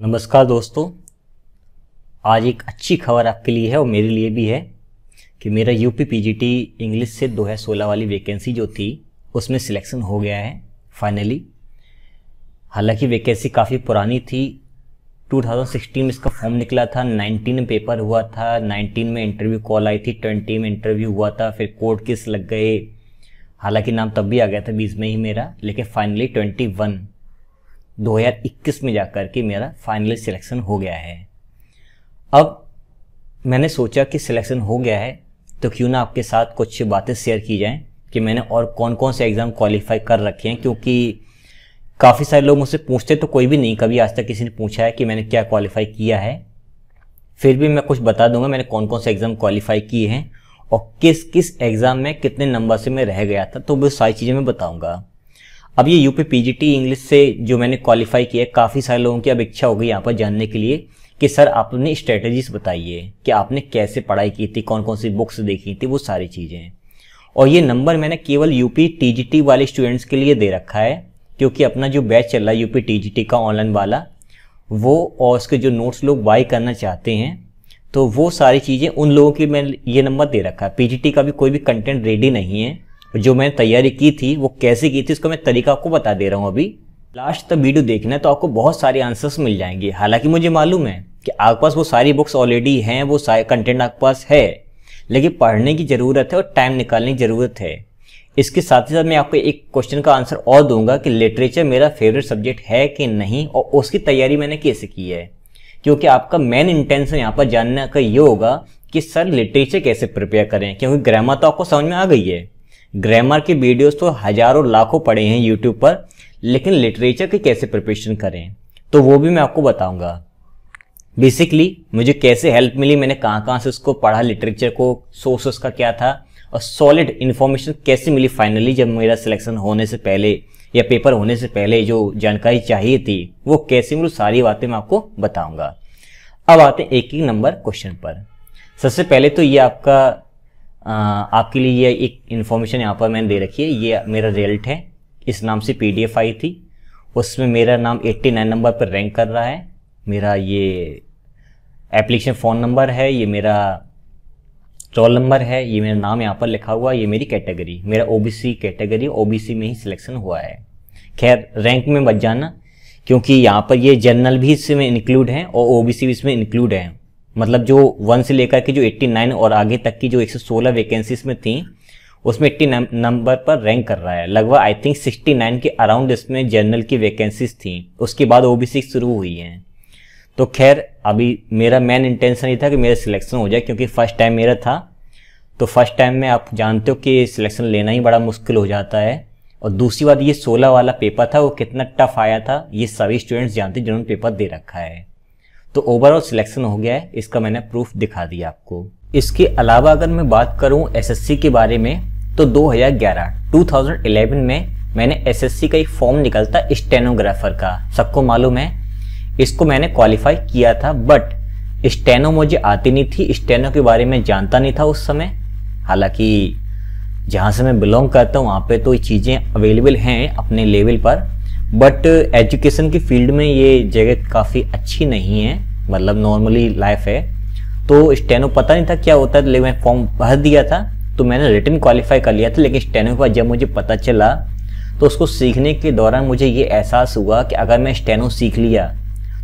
नमस्कार दोस्तों आज एक अच्छी खबर आपके लिए है और मेरे लिए भी है कि मेरा यूपी पीजीटी इंग्लिश से दो हज़ार सोलह वाली वैकेंसी जो थी उसमें सिलेक्शन हो गया है फाइनली हालांकि वैकेंसी काफ़ी पुरानी थी 2016 में इसका फॉर्म निकला था 19 में पेपर हुआ था 19 में इंटरव्यू कॉल आई थी 20 में इंटरव्यू हुआ था फिर कोर्ट केस लग गए हालांकि नाम तब भी आ गया था बीस में ही मेरा लेकिन फाइनली 21 2021 में जाकर के मेरा फाइनली सिलेक्शन हो गया है अब मैंने सोचा कि सिलेक्शन हो गया है तो क्यों ना आपके साथ कुछ बातें शेयर की जाएं कि मैंने और कौन कौन से एग्ज़ाम क्वालिफाई कर रखे हैं क्योंकि काफ़ी सारे लोग मुझसे पूछते तो कोई भी नहीं कभी आज तक किसी ने पूछा है कि मैंने क्या क्वालिफाई किया है फिर भी मैं कुछ बता दूंगा मैंने कौन कौन से एग्ज़ाम क्वालिफाई किए हैं और किस किस एग्ज़ाम में कितने नंबर से मैं रह गया था तो वो सारी चीज़ें मैं बताऊँगा अब ये यूपी पीजीटी इंग्लिश से जो मैंने क्वालिफाई किया काफ़ी सारे लोगों की अब इच्छा हो गई यहाँ पर जानने के लिए कि सर आपने स्ट्रेटजीज बताइए कि आपने कैसे पढ़ाई की थी कौन कौन सी बुक्स देखी थी वो सारी चीज़ें और ये नंबर मैंने केवल यूपी टीजीटी वाले स्टूडेंट्स के लिए दे रखा है क्योंकि अपना जो बैच चल रहा है यूपी टीजीटी का ऑनलाइन वाला वो और उसके जो नोट्स लोग बाई करना चाहते हैं तो वो सारी चीज़ें उन लोगों की मैं ये नंबर दे रखा है पीजीटी का भी कोई भी कंटेंट रेडी नहीं है जो मैंने तैयारी की थी वो कैसे की थी उसका मैं तरीका आपको बता दे रहा हूँ अभी लास्ट तक वीडियो देखना है तो आपको बहुत सारे आंसर्स मिल जाएंगे हालांकि मुझे मालूम है कि आपके पास वो सारी बुक्स ऑलरेडी हैं वो सारे कंटेंट आपके पास है लेकिन पढ़ने की ज़रूरत है और टाइम निकालने की ज़रूरत है इसके साथ ही साथ मैं आपको एक क्वेश्चन का आंसर और दूंगा कि लिटरेचर मेरा फेवरेट सब्जेक्ट है कि नहीं और उसकी तैयारी मैंने कैसे की है क्योंकि आपका मेन इंटेंशन यहाँ पर जानने का ये होगा कि सर लिटरेचर कैसे प्रिपेयर करें क्योंकि ग्रामर तो आपको समझ में आ गई है ग्रामर के वीडियोस तो हजारों लाखों पड़े हैं यूट्यूब पर लेकिन लिटरेचर की कैसे प्रिपरेशन करें तो वो भी मैं आपको बताऊंगा बेसिकली मुझे कैसे हेल्प मिली मैंने कहाँ कहाँ से उसको पढ़ा लिटरेचर को सोर्स उसका क्या था और सॉलिड इन्फॉर्मेशन कैसे मिली फाइनली जब मेरा सिलेक्शन होने से पहले या पेपर होने से पहले जो जानकारी चाहिए थी वो कैसे मिली सारी बातें मैं आपको बताऊंगा अब आते हैं एक एक नंबर क्वेश्चन पर सबसे पहले तो ये आपका आपके लिए ये एक इन्फॉर्मेशन यहाँ पर मैंने दे रखी है ये मेरा रिजल्ट है इस नाम से पी आई थी उसमें मेरा नाम 89 नंबर पर रैंक कर रहा है मेरा ये एप्लीकेशन फ़ोन नंबर है ये मेरा रोल नंबर है ये मेरा नाम यहाँ पर लिखा हुआ है ये मेरी कैटेगरी मेरा ओबीसी कैटेगरी ओबीसी में ही सिलेक्शन हुआ है खैर रैंक में मत जाना क्योंकि यहाँ पर ये जनरल भी इसमें इंक्लूड हैं और ओबीसी भी इसमें इंक्लूड हैं मतलब जो वन से लेकर के जो 89 और आगे तक की जो 116 वैकेंसीज में थी उसमें एट्टी नंबर पर रैंक कर रहा है लगभग आई थिंक 69 के अराउंड इसमें जनरल की वैकेंसीज थी उसके बाद ओ शुरू हुई हैं तो खैर अभी मेरा मेन इंटेंशन ये था कि मेरा सिलेक्शन हो जाए क्योंकि फ़र्स्ट टाइम मेरा था तो फर्स्ट टाइम में आप जानते हो कि सिलेक्शन लेना ही बड़ा मुश्किल हो जाता है और दूसरी बात ये सोलह वाला पेपर था वो कितना टफ आया था ये सभी स्टूडेंट्स जानते जिन्होंने पेपर दे रखा है तो ओवरऑल सिलेक्शन हो गया है इसका मैंने प्रूफ दिखा दिया आपको इसके अलावा अगर मैं बात करूँ एसएससी के बारे में तो 2011 2011 में मैंने एसएससी का एक फॉर्म निकलता स्टेनोग्राफर का सबको मालूम है इसको मैंने क्वालिफाई किया था बट स्टेनो मुझे आती नहीं थी स्टेनो के बारे में जानता नहीं था उस समय हालांकि जहां से मैं बिलोंग करता हूँ वहां पे तो ये चीज़ें अवेलेबल हैं अपने लेवल पर बट एजुकेशन की फील्ड में ये जगह काफ़ी अच्छी नहीं है मतलब नॉर्मली लाइफ है तो स्टेनो पता नहीं था क्या होता है लेकिन मैं फॉर्म भर दिया था तो मैंने रिटर्न क्वालिफाई कर लिया था लेकिन स्टेनो के बाद जब मुझे पता चला तो उसको सीखने के दौरान मुझे ये एहसास हुआ कि अगर मैं स्टेनो सीख लिया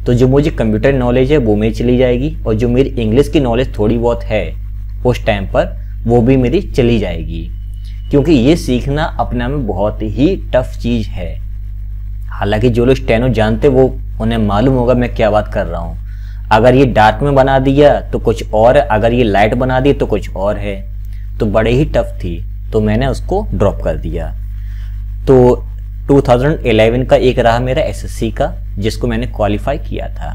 तो जो मुझे कंप्यूटर नॉलेज है वो मेरी चली जाएगी और जो मेरी इंग्लिश की नॉलेज थोड़ी बहुत है उस टाइम पर वो भी मेरी चली जाएगी क्योंकि ये सीखना अपने में बहुत ही टफ चीज़ है हालांकि जो लोग स्टेनो जानते वो उन्हें मालूम होगा मैं क्या बात कर रहा हूँ अगर ये डार्क में बना दिया तो कुछ और है अगर ये लाइट बना दी तो कुछ और है तो बड़े ही टफ थी तो मैंने उसको ड्रॉप कर दिया तो 2011 का एक रहा मेरा एस का जिसको मैंने क्वालिफाई किया था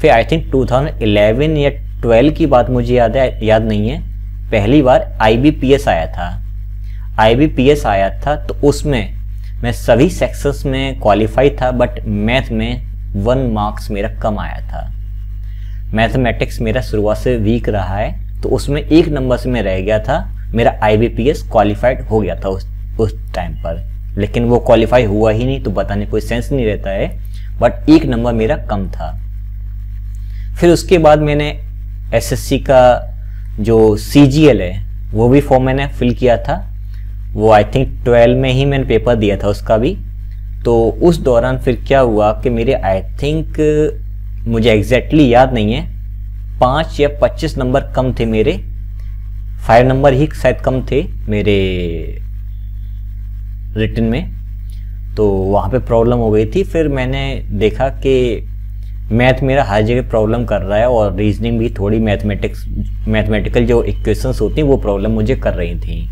फिर आई थिंक 2011 या 12 की बात मुझे याद है याद नहीं है पहली बार आई आया था आई आया था तो उसमें मैं सभी सेक्शंस में क्वालिफाई था बट मैथ में वन मार्क्स मेरा कम आया था मैथमेटिक्स मेरा शुरुआत से वीक रहा है तो उसमें एक नंबर से मैं रह गया था मेरा आई क्वालिफाइड हो गया था उस उस टाइम पर लेकिन वो क्वालिफाई हुआ ही नहीं तो बताने कोई सेंस नहीं रहता है बट एक नंबर मेरा कम था फिर उसके बाद मैंने एसएससी का जो सी है वो भी फॉर्म मैंने फिल किया था वो आई थिंक ट्वेल्व में ही मैंने पेपर दिया था उसका भी तो उस दौरान फिर क्या हुआ कि मेरे आई थिंक मुझे एग्जैक्टली exactly याद नहीं है पाँच या पच्चीस नंबर कम थे मेरे फाइव नंबर ही शायद कम थे मेरे रिटर्न में तो वहाँ पे प्रॉब्लम हो गई थी फिर मैंने देखा कि मैथ मेरा हर जगह प्रॉब्लम कर रहा है और रीजनिंग भी थोड़ी मैथमेटिक्स मैथमेटिकल जो इक्वेशंस होती हैं वो प्रॉब्लम मुझे कर रही थी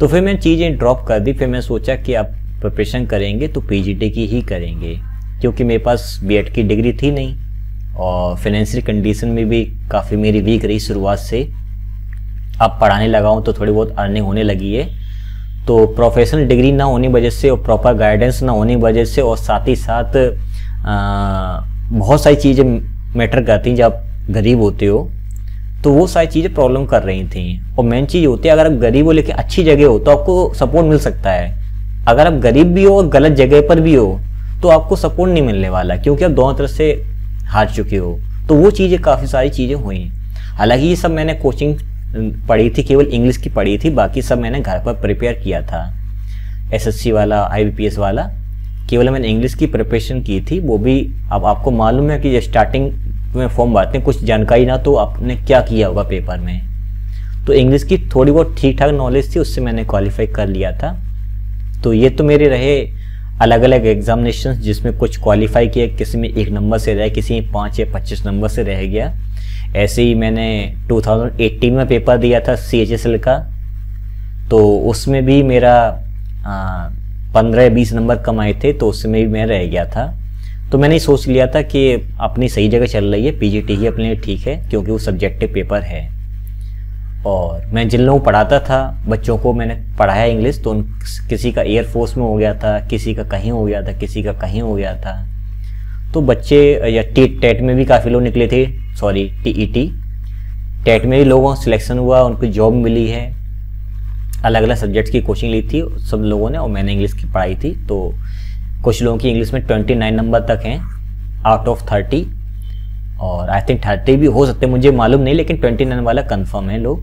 तो फिर मैंने चीज़ें ड्रॉप कर दी फिर मैं सोचा कि आप प्रिपरेशन करेंगे तो पीजीटी की ही करेंगे क्योंकि मेरे पास बीएड की डिग्री थी नहीं और फिनेंशियल कंडीशन में भी काफ़ी मेरी वीक रही शुरुआत से अब पढ़ाने लगा हूँ तो थोड़ी बहुत अर्निंग होने लगी है तो प्रोफेशनल डिग्री ना होने वजह से और प्रॉपर गाइडेंस ना होने वजह से और साथ ही साथ आ, बहुत सारी चीज़ें मैटर करती हैं जब गरीब होते हो तो वो सारी चीज़ें प्रॉब्लम कर रही थी और मेन चीज़ होती है अगर आप गरीब हो लेकिन अच्छी जगह हो तो आपको सपोर्ट मिल सकता है अगर आप गरीब भी हो और गलत जगह पर भी हो तो आपको सपोर्ट नहीं मिलने वाला क्योंकि आप दोनों तरफ से हार चुके हो तो वो चीज़ें काफ़ी सारी चीज़ें हुई हालांकि ये सब मैंने कोचिंग पढ़ी थी केवल इंग्लिश की पढ़ी थी बाकी सब मैंने घर पर प्रिपेयर किया था एसएससी वाला आईबीपीएस वाला केवल मैंने इंग्लिश की प्रिपरेशन की थी वो भी अब आपको मालूम है कि स्टार्टिंग तुम्हें फॉर्म भरते हैं कुछ जानकारी ना तो आपने क्या किया होगा पेपर में तो इंग्लिश की थोड़ी बहुत ठीक ठाक नॉलेज थी उससे मैंने क्वालिफाई कर लिया था तो ये तो मेरे रहे अलग अलग एग्जामिनेशन जिसमें कुछ क्वालिफाई किया किसी में एक नंबर से रह किसी में पाँच या पच्चीस नंबर से रह गया ऐसे ही मैंने 2018 में पेपर दिया था सी एच एस एल का तो उसमें भी मेरा पंद्रह बीस नंबर कमाए थे तो उसमें भी मैं रह गया था तो मैंने सोच लिया था कि अपनी सही जगह चल रही है पीजीटी ही अपने लिए ठीक है क्योंकि वो सब्जेक्टिव पेपर है और मैं जिन लोगों को पढ़ाता था बच्चों को मैंने पढ़ाया इंग्लिश तो उन किसी का एयरफोर्स में हो गया था किसी का कहीं हो गया था किसी का कहीं हो गया था तो बच्चे या टी टेट e में भी काफ़ी लोग निकले थे sorry T E T TET में भी लोगों का सिलेक्शन हुआ उनको जॉब मिली है अलग अलग सब्जेक्ट्स की कोचिंग ली थी सब लोगों ने और मैंने इंग्लिश की पढ़ाई थी तो कुछ लोगों की इंग्लिश में ट्वेंटी नाइन नंबर तक हैं आउट ऑफ थर्टी और आई थिंक थर्टी भी हो सकते हैं मुझे मालूम नहीं लेकिन ट्वेंटी नाइन वाला कन्फर्म है लोग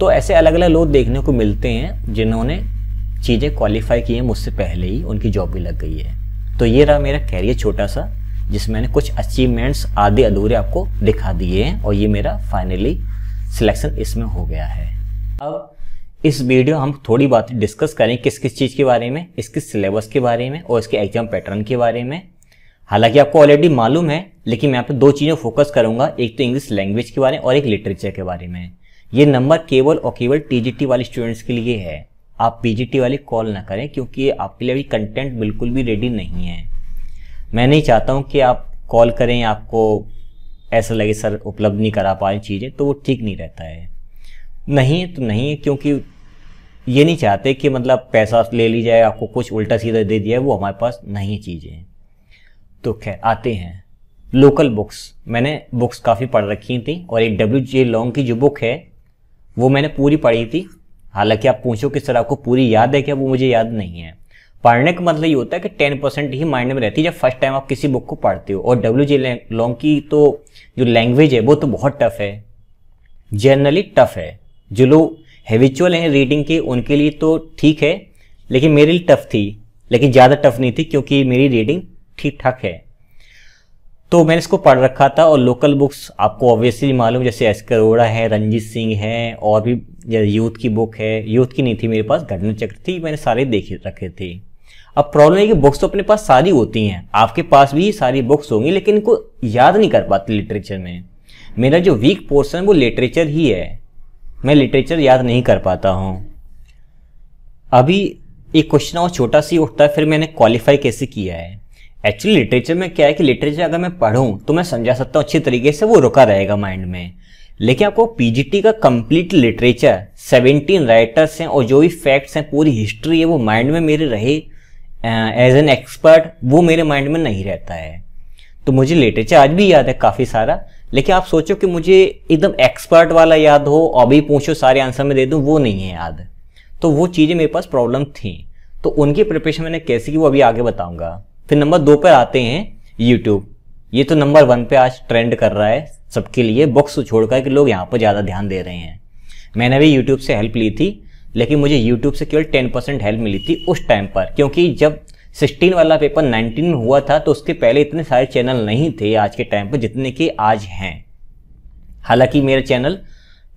तो ऐसे अलग अलग लोग देखने को मिलते हैं जिन्होंने चीज़ें क्वालिफाई की हैं मुझसे पहले ही उनकी जॉब भी लग गई है तो ये रहा मेरा कैरियर छोटा सा जिसमें मैंने कुछ अचीवमेंट्स आधे अधूरे आपको दिखा दिए हैं और ये मेरा फाइनली सिलेक्शन इसमें हो गया है अब इस वीडियो हम थोड़ी बात डिस्कस करें किस किस चीज़ के बारे में इसके सिलेबस के बारे में और इसके एग्जाम पैटर्न के बारे में हालांकि आपको ऑलरेडी मालूम है लेकिन मैं आप दो चीज़ें फोकस करूंगा एक तो इंग्लिश लैंग्वेज के बारे में और एक लिटरेचर के बारे में ये नंबर केवल और केवल टीजीटी वाले स्टूडेंट्स के लिए है आप पीजीटी वाले कॉल ना करें क्योंकि आपके लिए अभी कंटेंट बिल्कुल भी रेडी नहीं है मैं नहीं चाहता हूँ कि आप कॉल करें आपको ऐसा लगे सर उपलब्ध नहीं करा पा रही चीज़ें तो वो ठीक नहीं रहता है नहीं तो नहीं क्योंकि ये नहीं चाहते कि मतलब पैसा ले ली जाए आपको कुछ उल्टा सीधा दे दिया वो हमारे पास नहीं चीज़ें हैं तो खैर आते हैं लोकल बुक्स मैंने बुक्स काफ़ी पढ़ रखी थी और एक डब्ल्यू जे लॉन्ग की जो बुक है वो मैंने पूरी पढ़ी थी हालांकि आप पूछो किस तरह आपको पूरी याद है क्या वो मुझे याद नहीं है पढ़ने का मतलब ये होता है कि टेन परसेंट ही माइंड में रहती है जब फर्स्ट टाइम आप किसी बुक को पढ़ते हो और डब्ल्यू जे लॉन्ग की तो जो लैंग्वेज है वो तो बहुत टफ है जनरली टफ है जो लोग हैविचुअल हैं रीडिंग की उनके लिए तो ठीक है लेकिन मेरे लिए टफ थी लेकिन ज़्यादा टफ नहीं थी क्योंकि मेरी रीडिंग ठीक ठाक है तो मैंने इसको पढ़ रखा था और लोकल बुक्स आपको ऑब्वियसली मालूम जैसे एस करोड़ा है रंजीत सिंह हैं और भी यूथ की बुक है यूथ की नहीं थी मेरे पास घटना चक्र थी मैंने सारे देख रखे थे अब प्रॉब्लम है कि बुक्स तो अपने पास सारी होती हैं आपके पास भी सारी बुक्स होंगी लेकिन इनको याद नहीं कर पाते लिटरेचर में मेरा जो वीक पोर्सन वो लिटरेचर ही है मैं लिटरेचर याद नहीं कर पाता हूँ अभी एक क्वेश्चन और छोटा सी उठता है फिर मैंने क्वालिफाई कैसे किया है एक्चुअली लिटरेचर में क्या है कि लिटरेचर अगर मैं पढ़ूँ तो मैं समझा सकता हूँ अच्छे तरीके से वो रुका रहेगा माइंड में लेकिन आपको पीजीटी का कंप्लीट लिटरेचर 17 राइटर्स हैं और जो भी फैक्ट्स हैं पूरी हिस्ट्री है वो माइंड में मेरे रहे एज एन एक्सपर्ट वो मेरे माइंड में नहीं रहता है तो मुझे लिटरेचर आज भी याद है काफ़ी सारा लेकिन आप सोचो कि मुझे एकदम एक्सपर्ट वाला याद हो अभी पूछो सारे आंसर में दे दूँ वो नहीं है याद तो वो चीज़ें मेरे पास प्रॉब्लम थी तो उनकी प्रिपरेशन मैंने कैसे की वो अभी आगे बताऊंगा फिर नंबर दो पर आते हैं यूट्यूब ये तो नंबर वन पे आज ट्रेंड कर रहा है सबके लिए बुक्स तो छोड़कर कि लोग यहाँ पर ज़्यादा ध्यान दे रहे हैं मैंने भी यूट्यूब से हेल्प ली थी लेकिन मुझे यूट्यूब से केवल टेन परसेंट हेल्प मिली थी उस टाइम पर क्योंकि जब सिक्सटीन वाला पेपर नाइनटीन में हुआ था तो उसके पहले इतने सारे चैनल नहीं थे आज के टाइम पर जितने के आज हैं हालांकि मेरा चैनल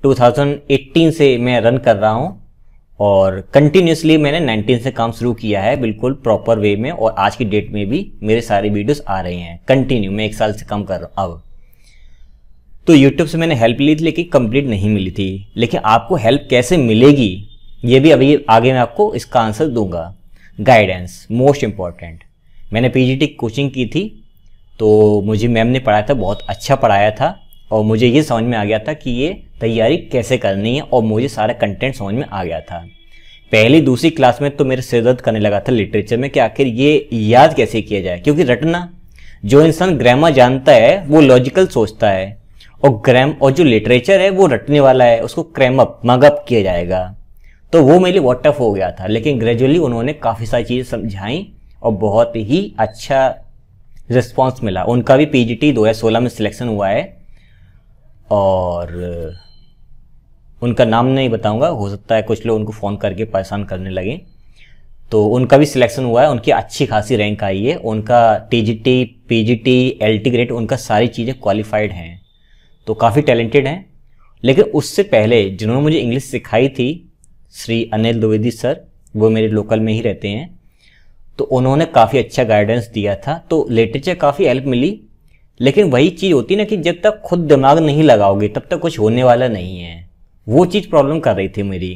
2018 से मैं रन कर रहा हूँ और कंटिन्यूसली मैंने 19 से काम शुरू किया है बिल्कुल प्रॉपर वे में और आज की डेट में भी मेरे सारे वीडियोस आ रहे हैं कंटिन्यू मैं एक साल से काम कर रहा हूँ अब तो यूट्यूब से मैंने हेल्प ली थी लेकिन कंप्लीट नहीं मिली थी लेकिन आपको हेल्प कैसे मिलेगी ये भी अभी आगे मैं आपको इसका आंसर दूंगा गाइडेंस मोस्ट इम्पॉर्टेंट मैंने पीजीटी कोचिंग की थी तो मुझे मैम ने पढ़ाया था बहुत अच्छा पढ़ाया था और मुझे ये समझ में आ गया था कि ये तैयारी कैसे करनी है और मुझे सारा कंटेंट समझ में आ गया था पहली दूसरी क्लास में तो मेरे सिर दर्द करने लगा था लिटरेचर में कि आखिर ये याद कैसे किया जाए क्योंकि रटना जो इंसान ग्रामर जानता है वो लॉजिकल सोचता है और ग्राम और जो लिटरेचर है वो रटने वाला है उसको क्रैमअप मगअप किया जाएगा तो वो मेरे लिए वॉट टफ हो गया था लेकिन ग्रेजुअली उन्होंने काफ़ी सारी चीज़ें समझाई और बहुत ही अच्छा रिस्पॉन्स मिला उनका भी पीजीटी 2016 में सिलेक्शन हुआ है और उनका नाम नहीं बताऊंगा हो सकता है कुछ लोग उनको फ़ोन करके परेशान करने लगे तो उनका भी सिलेक्शन हुआ है उनकी अच्छी खासी रैंक आई है उनका T G T P G T L T grade उनका सारी चीज़ें क्वालिफाइड हैं तो काफ़ी टैलेंटेड हैं लेकिन उससे पहले जिन्होंने मुझे इंग्लिश सिखाई थी श्री अनिल द्विवेदी सर वो मेरे लोकल में ही रहते हैं तो उन्होंने काफ़ी अच्छा गाइडेंस दिया था तो लिटरेचर काफ़ी हेल्प मिली लेकिन वही चीज़ होती ना कि जब तक खुद दिमाग नहीं लगाओगे तब तक कुछ होने वाला नहीं है वो चीज़ प्रॉब्लम कर रही थी मेरी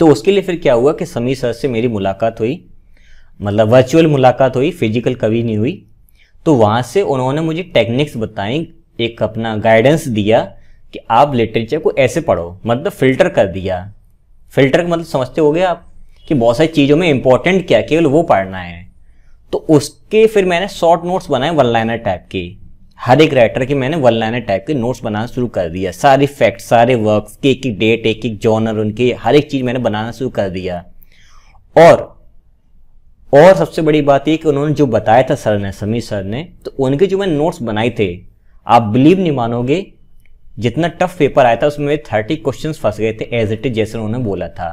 तो उसके लिए फिर क्या हुआ कि समीर सर से मेरी मुलाकात हुई मतलब वर्चुअल मुलाकात हुई फिजिकल कभी नहीं हुई तो वहाँ से उन्होंने मुझे टेक्निक्स बताई एक अपना गाइडेंस दिया कि आप लिटरेचर को ऐसे पढ़ो मतलब फिल्टर कर दिया फिल्टर का मतलब समझते हो गए आप कि बहुत सारी चीज़ों में इंपॉर्टेंट क्या केवल वो पढ़ना है तो उसके फिर मैंने शॉर्ट नोट्स बनाए वन लाइनर टाइप के हर एक राइटर के मैंने वन लाइनर टाइप के नोट्स बनाना शुरू कर दिया सारे फैक्ट सारे वर्क्स के एक एक डेट एक एक जॉनर उनके हर एक चीज़ मैंने बनाना शुरू कर दिया और और सबसे बड़ी बात ये कि उन्होंने जो बताया था सर ने समीर सर ने तो उनके जो मैंने नोट्स बनाए थे आप बिलीव नहीं मानोगे जितना टफ पेपर आया था उसमें थर्टी क्वेश्चन फंस गए थे एज इट इज जैसे उन्होंने बोला था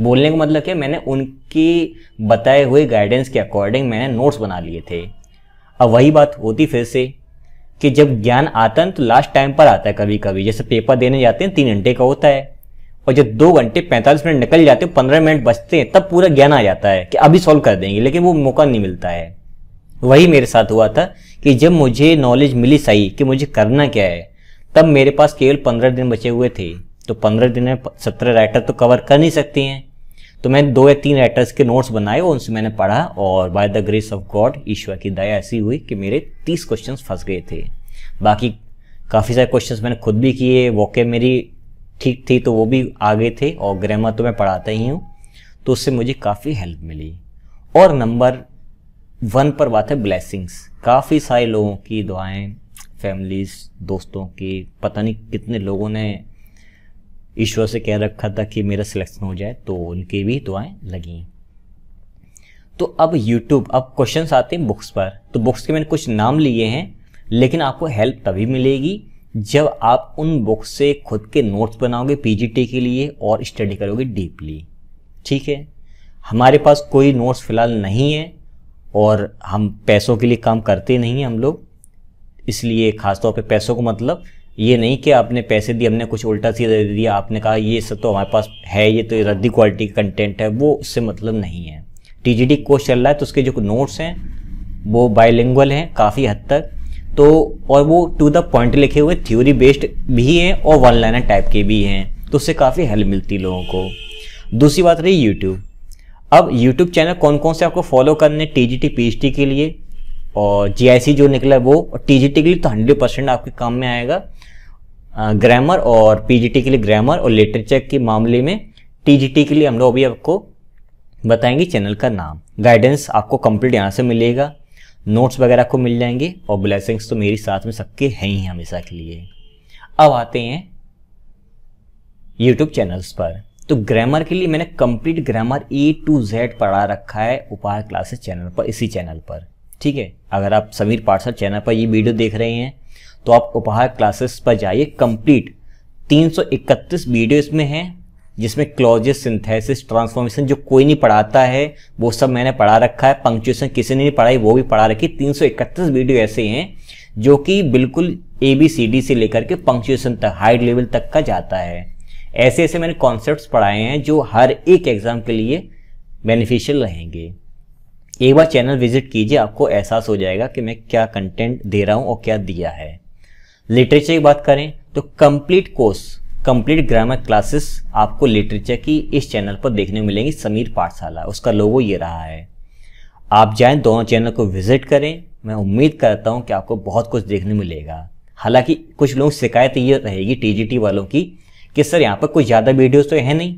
बोलने का मतलब क्या मैंने उनकी बताए हुए गाइडेंस के अकॉर्डिंग मैंने नोट्स बना लिए थे अब वही बात होती फिर से कि जब ज्ञान आता है तो लास्ट टाइम पर आता है कभी कभी जैसे पेपर देने जाते हैं तीन घंटे का होता है और जब दो घंटे पैंतालीस मिनट निकल जाते हैं पंद्रह मिनट बचते हैं तब पूरा ज्ञान आ जाता है कि अभी सॉल्व कर देंगे लेकिन वो मौका नहीं मिलता है वही मेरे साथ हुआ था कि जब मुझे नॉलेज मिली सही कि मुझे करना क्या है तब मेरे पास केवल पंद्रह दिन बचे हुए थे तो पंद्रह दिन में सत्रह राइटर तो कवर कर नहीं सकती हैं तो मैंने दो या तीन राइटर्स के नोट्स बनाए और उनसे मैंने पढ़ा और by the grace of God ईश्वर की दया ऐसी हुई कि मेरे तीस क्वेश्चन फंस गए थे बाकी काफ़ी सारे क्वेश्चंस मैंने खुद भी किए वॉके मेरी ठीक थी तो वो भी आ गए थे और ग्रामर तो मैं पढ़ाता ही हूँ तो उससे मुझे काफ़ी हेल्प मिली और नंबर वन पर बात है ब्लेसिंग्स काफ़ी सारे लोगों की दुआएं फैमिलीज दोस्तों की पता नहीं कितने लोगों ने ईश्वर से कह रखा था कि मेरा सिलेक्शन हो जाए तो उनकी भी दुआएं लगी तो अब यूट्यूब अब क्वेश्चंस आते हैं बुक्स पर तो बुक्स के मैंने कुछ नाम लिए हैं लेकिन आपको हेल्प तभी मिलेगी जब आप उन बुक्स से खुद के नोट्स बनाओगे पी के लिए और स्टडी करोगे डीपली ठीक है हमारे पास कोई नोट्स फ़िलहाल नहीं है और हम पैसों के लिए काम करते नहीं हैं हम लोग इसलिए ख़ासतौर पे पैसों को मतलब ये नहीं कि आपने पैसे दिए हमने कुछ उल्टा सीधा दे दिया आपने कहा ये सब तो हमारे पास है ये तो रद्दी क्वालिटी का कंटेंट है वो उससे मतलब नहीं है टी जी कोर्स चल रहा है तो उसके जो नोट्स हैं वो बायोलिंगल हैं काफ़ी हद तक तो और वो टू द पॉइंट लिखे हुए थ्योरी बेस्ड भी हैं और वन लाइनर टाइप के भी हैं तो उससे काफ़ी हेल्प मिलती लोगों को दूसरी बात रही यूट्यूब अब यूट्यूब चैनल कौन कौन से आपको फॉलो करने टी जी टी के लिए और जीआईसी जो निकला है वो टीजीटी के लिए तो हंड्रेड परसेंट आपके काम में आएगा ग्रामर और पीजीटी के लिए ग्रामर और लिटरेचर के मामले में टीजीटी के लिए हम लोग अभी आपको बताएंगे चैनल का नाम गाइडेंस आपको कंप्लीट यहाँ से मिलेगा नोट्स वगैरह आपको मिल जाएंगे और ब्लेसिंग्स तो मेरी साथ में सबके हैं ही हमेशा के लिए अब आते हैं यूट्यूब चैनल्स पर तो ग्रामर के लिए मैंने complete grammar A to Z पढ़ा रखा है उपहार क्लासेस चैनल पर इसी चैनल पर ठीक है अगर आप समीर पाठसार चैनल पर ये वीडियो देख रहे हैं तो आप उपहार क्लासेस पर जाइए कंप्लीट 331 वीडियो इसमें हैं जिसमें क्लॉजेस सिंथेसिस ट्रांसफॉर्मेशन जो कोई नहीं पढ़ाता है वो सब मैंने पढ़ा रखा है पंक्चुएशन किसी ने नहीं पढ़ाई वो भी पढ़ा रखी 331 वीडियो ऐसे हैं जो कि बिल्कुल ए बी सी डी से लेकर के पंक्चुएशन तक हाई लेवल तक का जाता है ऐसे ऐसे मैंने कॉन्सेप्ट्स पढ़ाए हैं जो हर एक एग्ज़ाम के लिए बेनिफिशियल रहेंगे एक बार चैनल विजिट कीजिए आपको एहसास हो जाएगा कि मैं क्या कंटेंट दे रहा हूँ और क्या दिया है लिटरेचर की बात करें तो complete course complete grammar classes आपको लिटरेचर की इस चैनल पर देखने को मिलेंगी समीर पाठशाला उसका लोगो ये रहा है आप जाएं दोनों चैनल को विजिट करें मैं उम्मीद करता हूँ कि आपको बहुत कुछ देखने मिलेगा हालांकि कुछ लोगों शिकायत ये रहेगी टीजीटी वालों की कि सर यहाँ पर कुछ ज़्यादा वीडियोस तो है नहीं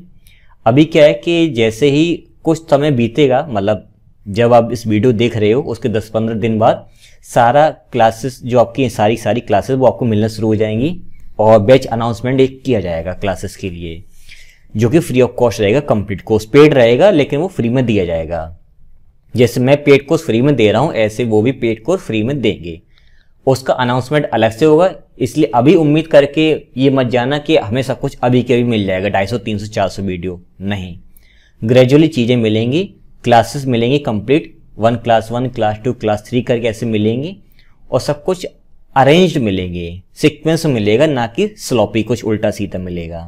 अभी क्या है कि जैसे ही कुछ समय बीतेगा मतलब जब आप इस वीडियो देख रहे हो उसके 10-15 दिन बाद सारा क्लासेस जो आपकी सारी सारी क्लासेस वो आपको मिलना शुरू हो जाएंगी और बैच अनाउंसमेंट एक किया जाएगा क्लासेस के लिए जो कि फ्री ऑफ कॉस्ट रहेगा कंप्लीट कोर्स पेड रहेगा लेकिन वो फ्री में दिया जाएगा जैसे मैं पेड कोर्स फ्री में दे रहा हूँ ऐसे वो भी पेड कोर्स फ्री में देंगे उसका अनाउंसमेंट अलग से होगा इसलिए अभी उम्मीद करके ये मत जाना कि हमें सब कुछ अभी के अभी मिल जाएगा 250, 300, 400 वीडियो नहीं ग्रेजुअली चीज़ें मिलेंगी क्लासेस मिलेंगी complete one class one class two class three करके ऐसे मिलेंगी और सब कुछ अरेंज मिलेंगे सिक्वेंस मिलेगा ना कि स्लॉपी कुछ उल्टा सीधा मिलेगा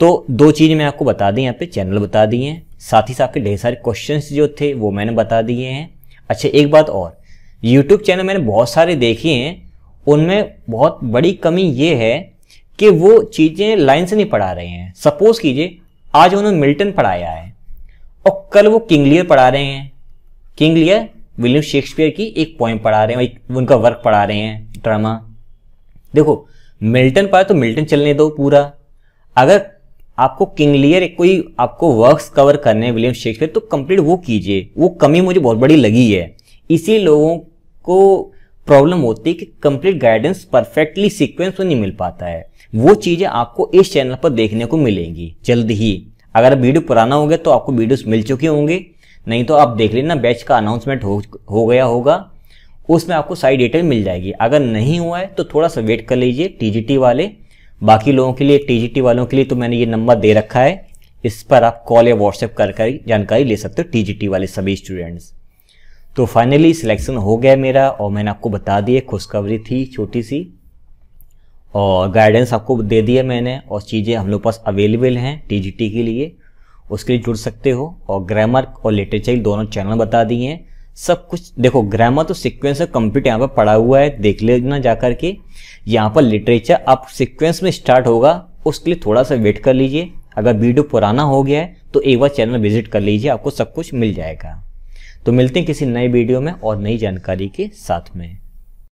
तो दो चीज़ मैं आपको बता दी यहाँ पे चैनल बता दिए हैं साथ ही साथ के ढेर सारे क्वेश्चन जो थे वो मैंने बता दिए हैं अच्छा एक बात और यूट्यूब चैनल मैंने बहुत सारे देखे हैं उनमें बहुत बड़ी कमी ये है कि वो चीज़ें लाइन से नहीं पढ़ा रहे हैं सपोज़ कीजिए आज उन्होंने मिल्टन पढ़ाया है और कल वो किंग लियर पढ़ा रहे हैं किंग लियर विलियम शेक्सपियर की एक पॉइंट पढ़ा रहे हैं एक उनका वर्क पढ़ा रहे हैं ड्रामा देखो मिल्टन पढ़ा तो मिल्टन चलने दो पूरा अगर आपको किंग लियर कोई आपको वर्क्स कवर करने हैं विलियम शेक्सपियर तो कंप्लीट वो कीजिए वो कमी मुझे बहुत बड़ी लगी है इसी लोगों को प्रॉब्लम होती है कि कंप्लीट गाइडेंस परफेक्टली सीक्वेंस में नहीं मिल पाता है वो चीज़ें आपको इस चैनल पर देखने को मिलेंगी जल्द ही अगर वीडियो पुराना हो गया तो आपको वीडियोस मिल चुके होंगे नहीं तो आप देख लेना बैच का अनाउंसमेंट हो हो गया होगा उसमें आपको सारी डिटेल मिल जाएगी अगर नहीं हुआ है तो थोड़ा सा वेट कर लीजिए टीजीटी वाले बाकी लोगों के लिए टीजीटी वालों के लिए तो मैंने ये नंबर दे रखा है इस पर आप कॉल या व्हाट्सएप कर कर जानकारी ले सकते हो टी वाले सभी स्टूडेंट्स तो फाइनली सिलेक्शन हो गया मेरा और मैंने आपको बता दिया खुशखबरी थी छोटी सी और गाइडेंस आपको दे दिए मैंने और चीज़ें हम लोग पास अवेलेबल हैं टीजीटी के लिए उसके लिए जुड़ सकते हो और ग्रामर और लिटरेचर दोनों चैनल बता दिए हैं सब कुछ देखो ग्रामर तो सिक्वेंस और कंप्लीट यहाँ पर पड़ा हुआ है देख लेना जा कर के यहाँ पर लिटरेचर आप सिक्वेंस में स्टार्ट होगा उसके लिए थोड़ा सा वेट कर लीजिए अगर वीडियो पुराना हो गया है तो एक बार चैनल विजिट कर लीजिए आपको सब कुछ मिल जाएगा तो मिलते हैं किसी नए वीडियो में और नई जानकारी के साथ में